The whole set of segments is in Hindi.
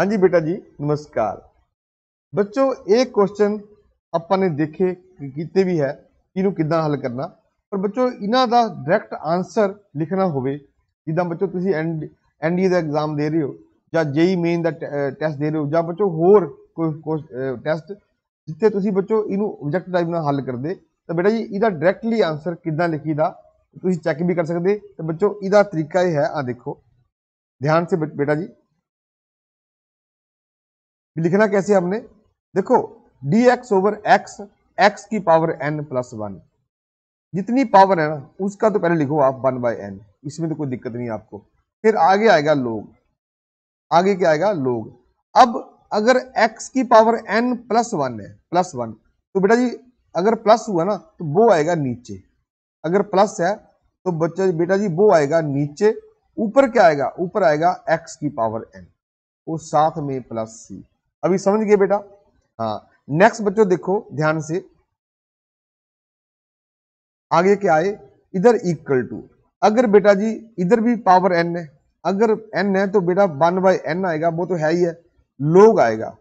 ਹਾਂਜੀ ਬੇਟਾ ਜੀ ਨਮਸਕਾਰ ਬੱਚੋ ਇਹ ਕੁਐਸਚਨ ਆਪਾਂ ਨੇ ਦੇਖੇ ਕੀਤੇ ਵੀ ਹੈ ਇਹਨੂੰ ਕਿੱਦਾਂ ਹੱਲ ਕਰਨਾ ਪਰ ਬੱਚੋ ਇਹਨਾਂ ਦਾ ਡਾਇਰੈਕਟ ਆਨਸਰ ਲਿਖਣਾ ਹੋਵੇ ਜਿੱਦਾਂ ਬੱਚੋ ਤੁਸੀਂ ਐਨਡੀ ਦਾ ਐਗਜ਼ਾਮ ਦੇ ਰਹੇ ਹੋ ਜਾਂ ਜੇਈ ਮੇਨ ਦਾ ਟੈਸਟ ਦੇ ਰਹੇ ਹੋ ਜਾਂ ਬੱਚੋ ਹੋਰ ਕੋਈ ਟੈਸਟ ਜਿੱਥੇ ਤੁਸੀਂ ਬੱਚੋ ਇਹਨੂੰ ਆਬਜੈਕਟ ਟਾਈਪ ਨਾਲ ਹੱਲ ਕਰਦੇ ਤਾਂ ਬੇਟਾ ਜੀ ਇਹਦਾ ਡਾਇਰੈਕਟਲੀ ਆਨਸਰ ਕਿੱਦਾਂ ਲਿਖੀਦਾ ਤੁਸੀਂ ਚੈੱਕ ਵੀ ਕਰ ਸਕਦੇ ਤੇ ਬੱਚੋ ਇਹਦਾ ਤਰੀਕਾ ਇਹ ਹੈ ਆ ਦੇਖੋ ਧਿਆਨ ਸੇ ਬੇਟਾ ਜੀ लिखना कैसे हमने देखो d x over x x की पावर एन प्लस वन जितनी पावर है ना उसका तो पहले लिखो आप वन बाई एन इसमें तो कोई दिक्कत नहीं आपको फिर आगे आएगा लोग आगे क्या आएगा लोग अब अगर x की पावर n प्लस वन है प्लस वन तो बेटा जी अगर प्लस हुआ ना तो वो आएगा नीचे अगर प्लस है तो बच्चा बेटा जी वो आएगा नीचे ऊपर क्या आएगा ऊपर आएगा x की पावर n वो साथ में प्लस सी अभी समझ गए बेटा हाँ नेक्स्ट बच्चों देखो ध्यान से आगे क्या आए इधर इक्वल टू अगर बेटा जी इधर भी पावर एन है अगर एन है तो बेटा वन बाई एन आएगा वो तो है ही है लोग आएगा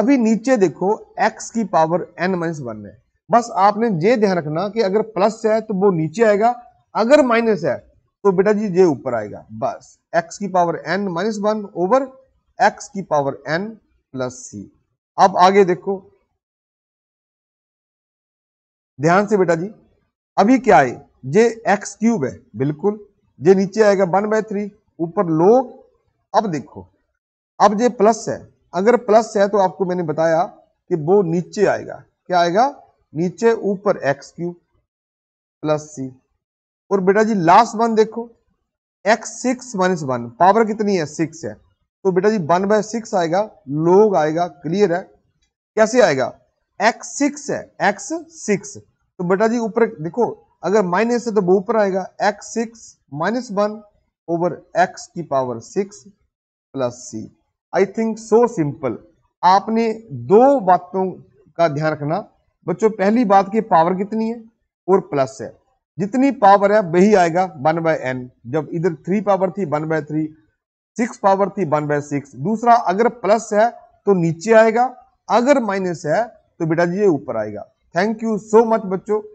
अभी नीचे देखो एक्स की पावर एन माइनस वन है बस आपने ये ध्यान रखना कि अगर प्लस है तो वो नीचे आएगा अगर माइनस है तो बेटा जी ये ऊपर आएगा बस एक्स की power n minus one over x की पावर एन प्लस सी अब आगे देखो ध्यान से बेटा जी अभी क्या है जे एक्स क्यूब है बिल्कुल जे नीचे आएगा वन बाय थ्री ऊपर लोग अब देखो अब जे प्लस है अगर प्लस है तो आपको मैंने बताया कि वो नीचे आएगा क्या आएगा नीचे ऊपर एक्स क्यूब प्लस सी और बेटा जी लास्ट वन देखो x six minus one power कितनी है सिक्स है तो बेटा जी वन बाय सिक्स आएगा लोग आएगा क्लियर है कैसे आएगा एक्स सिक्स है एक्स सिक्स तो बेटा जी ऊपर देखो अगर माइनस है तो वो ऊपर आएगा x six minus one over x की power six plus c I think so simple आपने दो बातों का ध्यान रखना बच्चों पहली बात की पावर कितनी है और प्लस है जितनी पावर है वही आएगा वन बाय एन जब इधर थ्री पावर थी one by three six power थी वन बाय सिक्स दूसरा अगर प्लस है तो नीचे आएगा अगर माइनस है तो बेटा जी ये ऊपर आएगा थैंक यू सो मच बच्चों